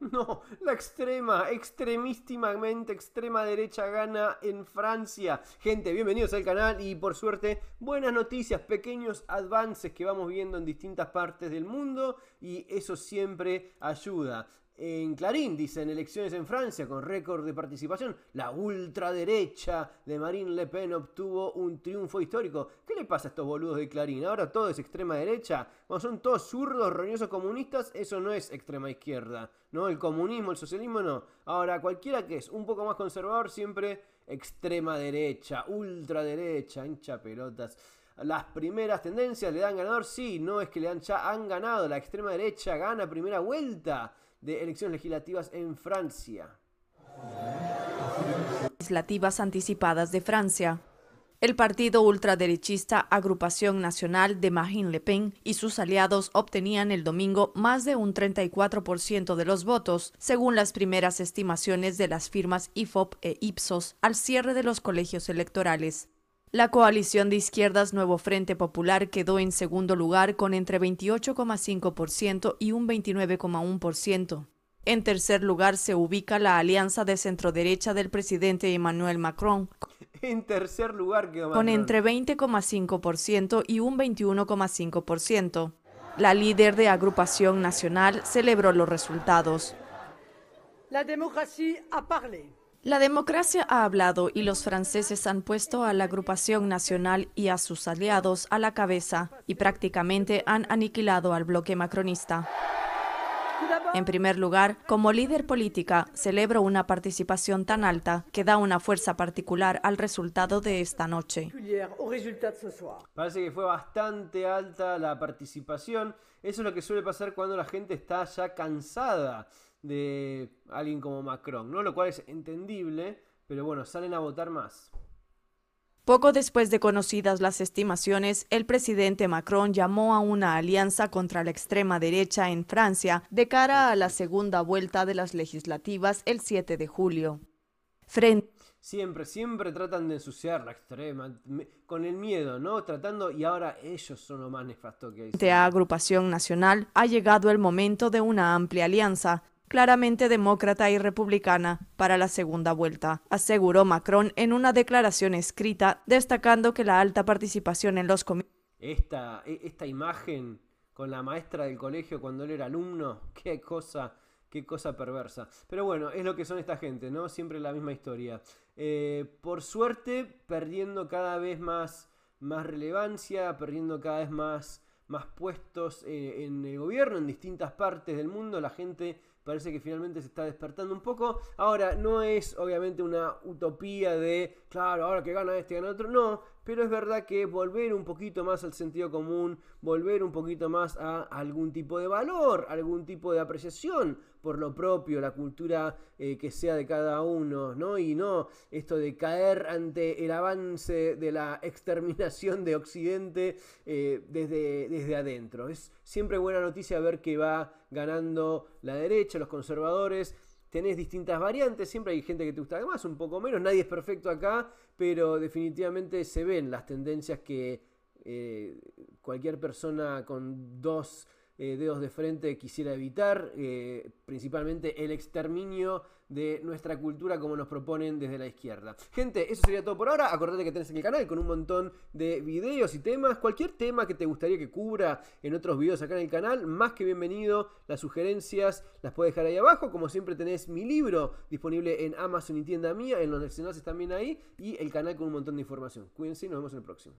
No, la extrema, extremístimamente extrema derecha gana en Francia. Gente, bienvenidos al canal y por suerte buenas noticias, pequeños avances que vamos viendo en distintas partes del mundo y eso siempre ayuda. En Clarín dicen elecciones en Francia con récord de participación. La ultraderecha de Marine Le Pen obtuvo un triunfo histórico. ¿Qué le pasa a estos boludos de Clarín? Ahora todo es extrema derecha. Cuando son todos zurdos, roñosos comunistas, eso no es extrema izquierda. No, el comunismo, el socialismo no. Ahora cualquiera que es un poco más conservador siempre extrema derecha, ultraderecha, hincha pelotas las primeras tendencias le dan ganador, sí, no es que le dan ya han ganado, la extrema derecha gana primera vuelta de elecciones legislativas en Francia. Legislativas anticipadas de Francia. El partido ultraderechista Agrupación Nacional de Marine Le Pen y sus aliados obtenían el domingo más de un 34% de los votos, según las primeras estimaciones de las firmas IFOP e Ipsos al cierre de los colegios electorales. La coalición de izquierdas Nuevo Frente Popular quedó en segundo lugar con entre 28,5% y un 29,1%. En tercer lugar se ubica la alianza de centroderecha del presidente Emmanuel Macron. En tercer lugar Con entre 20,5% y un 21,5%. La líder de agrupación nacional celebró los resultados. La democracia ha parlé. La democracia ha hablado y los franceses han puesto a la agrupación nacional y a sus aliados a la cabeza y prácticamente han aniquilado al bloque macronista. En primer lugar, como líder política, celebro una participación tan alta que da una fuerza particular al resultado de esta noche. Parece que fue bastante alta la participación. Eso es lo que suele pasar cuando la gente está ya cansada de alguien como Macron, ¿no? Lo cual es entendible, pero bueno, salen a votar más. Poco después de conocidas las estimaciones, el presidente Macron llamó a una alianza contra la extrema derecha en Francia de cara a la segunda vuelta de las legislativas el 7 de julio. Frente siempre, siempre tratan de ensuciar la extrema, con el miedo, ¿no? Tratando, y ahora ellos son lo más nefasto que hay. Frente Agrupación Nacional ha llegado el momento de una amplia alianza claramente demócrata y republicana para la segunda vuelta, aseguró Macron en una declaración escrita, destacando que la alta participación en los comités. Esta, e, esta imagen con la maestra del colegio cuando él era alumno, qué cosa, qué cosa perversa. Pero bueno, es lo que son esta gente, ¿no? Siempre la misma historia. Eh, por suerte, perdiendo cada vez más, más relevancia, perdiendo cada vez más más puestos eh, en el gobierno, en distintas partes del mundo, la gente parece que finalmente se está despertando un poco. Ahora, no es obviamente una utopía de, claro, ahora que gana este, gana otro, no, pero es verdad que volver un poquito más al sentido común, volver un poquito más a algún tipo de valor, algún tipo de apreciación por lo propio, la cultura eh, que sea de cada uno, ¿no? Y no esto de caer ante el avance de la exterminación de Occidente eh, desde de adentro. Es siempre buena noticia ver que va ganando la derecha, los conservadores. Tenés distintas variantes, siempre hay gente que te gusta más, un poco menos, nadie es perfecto acá, pero definitivamente se ven las tendencias que eh, cualquier persona con dos eh, dedos de frente quisiera evitar, eh, principalmente el exterminio de nuestra cultura como nos proponen desde la izquierda. Gente, eso sería todo por ahora. Acordate que tenés en el canal con un montón de videos y temas. Cualquier tema que te gustaría que cubra en otros videos acá en el canal, más que bienvenido. Las sugerencias las puedes dejar ahí abajo. Como siempre tenés mi libro disponible en Amazon y tienda mía, en los enlaces también ahí, y el canal con un montón de información. Cuídense y nos vemos en el próximo.